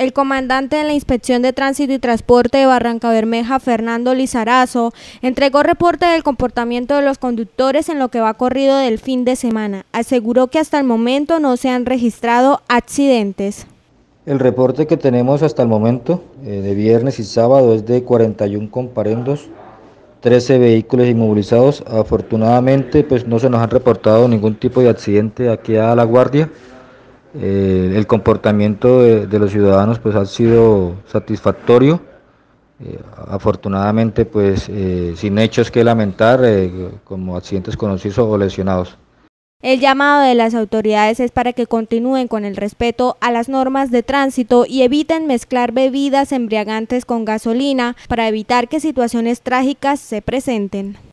El comandante de la Inspección de Tránsito y Transporte de Barranca Bermeja, Fernando Lizarazo, entregó reporte del comportamiento de los conductores en lo que va corrido del fin de semana. Aseguró que hasta el momento no se han registrado accidentes. El reporte que tenemos hasta el momento, eh, de viernes y sábado, es de 41 comparendos, 13 vehículos inmovilizados. Afortunadamente, pues no se nos han reportado ningún tipo de accidente aquí a La Guardia. Eh, el comportamiento de, los ciudadanos pues ha sido satisfactorio. Eh, afortunadamente pues eh, sin hechos que lamentar como accidentes conocidos o lesionados. El llamado de las autoridades es para que continúen con el respeto a las normas de tránsito y eviten mezclar bebidas embriagantes con gasolina para evitar que situaciones trágicas se presenten.